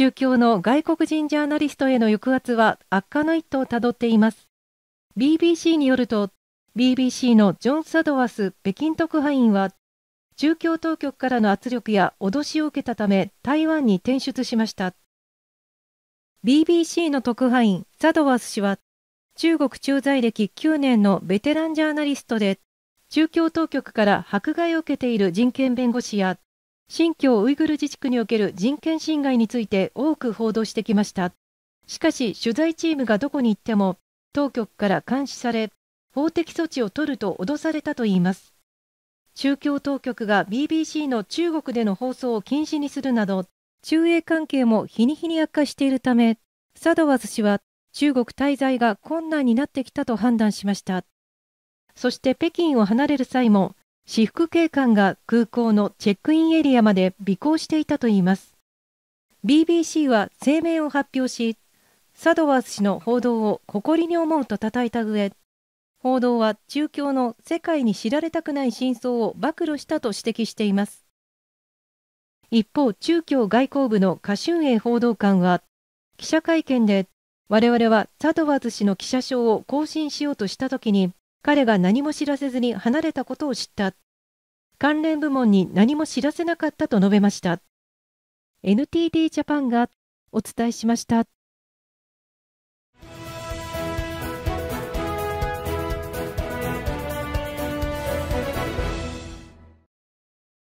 宗教の外国人ジャーナリストへの抑圧は悪化の一途をたどっています。BBC によると、BBC のジョン・サドワス北京特派員は、宗教当局からの圧力や脅しを受けたため、台湾に転出しました。BBC の特派員、サドワス氏は、中国駐在歴9年のベテランジャーナリストで、宗教当局から迫害を受けている人権弁護士や、新疆ウイグル自治区における人権侵害について多く報道してきました。しかし、取材チームがどこに行っても、当局から監視され、法的措置を取ると脅されたといいます。宗教当局が BBC の中国での放送を禁止にするなど、中英関係も日に日に悪化しているため、サドワズ氏は中国滞在が困難になってきたと判断しました。そして北京を離れる際も、私服警官が空港のチェックインエリアまで尾行していたといいます BBC は声明を発表しサドワース氏の報道を誇りに思うと叩いた上報道は中共の世界に知られたくない真相を暴露したと指摘しています一方中共外交部のカシュンエ報道官は記者会見で我々はサドワーズ氏の記者証を更新しようとしたときに彼が何も知らせずに離れたことを知った関連部門に何も知らせなかったと述べました NTT ジャパンがお伝えしました